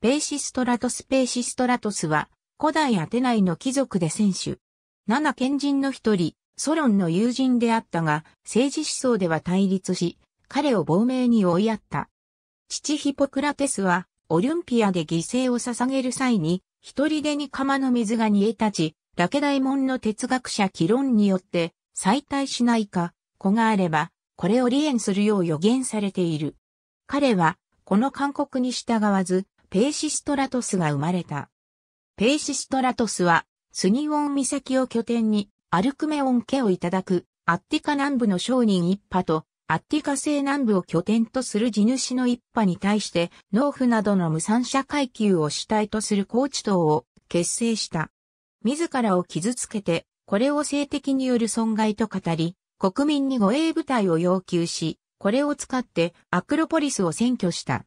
ペーシストラトス・ペーシストラトスは、古代アテナイの貴族で選手。七賢人の一人、ソロンの友人であったが、政治思想では対立し、彼を亡命に追いやった。父ヒポクラテスは、オリンピアで犠牲を捧げる際に、一人でに釜の水が煮え立ち、ラケダイモンの哲学者キロンによって、再退しないか、子があれば、これを離縁するよう予言されている。彼は、この勧告に従わず、ペーシストラトスが生まれた。ペーシストラトスは、スニウォン岬を拠点に、アルクメオン家をいただく、アッティカ南部の商人一派と、アッティカ西南部を拠点とする地主の一派に対して、農夫などの無産者階級を主体とする高知党を結成した。自らを傷つけて、これを性的による損害と語り、国民に護衛部隊を要求し、これを使ってアクロポリスを占拠した。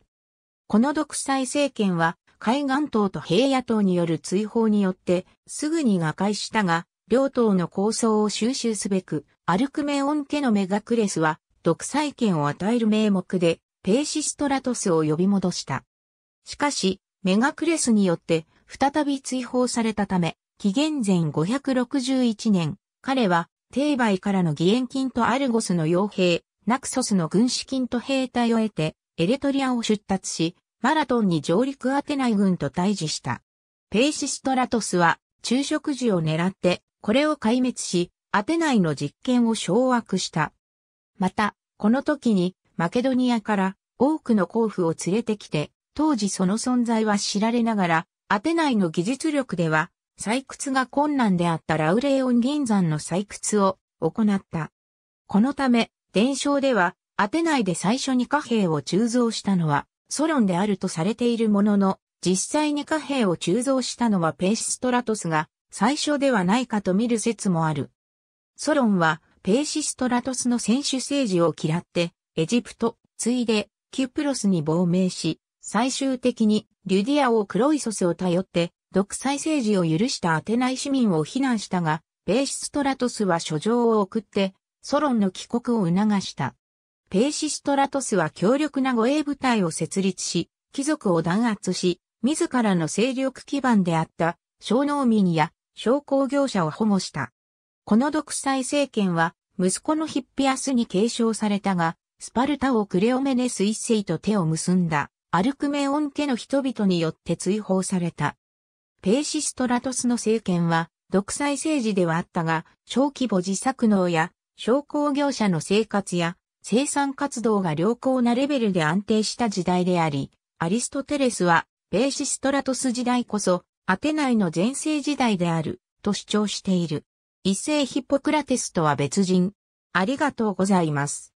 この独裁政権は海岸党と平野党による追放によってすぐに瓦解したが、両党の構想を収集すべく、アルクメオン家のメガクレスは独裁権を与える名目でペーシストラトスを呼び戻した。しかし、メガクレスによって再び追放されたため、紀元前561年、彼は帝媒からの義援金とアルゴスの傭兵、ナクソスの軍資金と兵隊を得て、エレトリアを出立し、マラトンに上陸アテナイ軍と対峙した。ペイシストラトスは昼食時を狙ってこれを壊滅し、アテナイの実権を掌握した。また、この時にマケドニアから多くの候補を連れてきて、当時その存在は知られながら、アテナイの技術力では採掘が困難であったラウレオン銀山の採掘を行った。このため、伝承ではアテナイで最初に貨幣を鋳造したのはソロンであるとされているものの、実際に貨幣を鋳造したのはペイシストラトスが最初ではないかと見る説もある。ソロンはペイシストラトスの選手政治を嫌って、エジプト、ついで、キュプロスに亡命し、最終的にリュディア王クロイソスを頼って、独裁政治を許したアテナイ市民を非難したが、ペイシストラトスは書状を送って、ソロンの帰国を促した。ペーシストラトスは強力な護衛部隊を設立し、貴族を弾圧し、自らの勢力基盤であった、小農民や商工業者を保護した。この独裁政権は、息子のヒッピアスに継承されたが、スパルタ王クレオメネス一世と手を結んだ、アルクメオン家の人々によって追放された。ペーシストラトスの政権は、独裁政治ではあったが、小規模自作農や、商工業者の生活や、生産活動が良好なレベルで安定した時代であり、アリストテレスは、ベーシストラトス時代こそ、アテナイの前世時代である、と主張している。異性ヒポクラテスとは別人。ありがとうございます。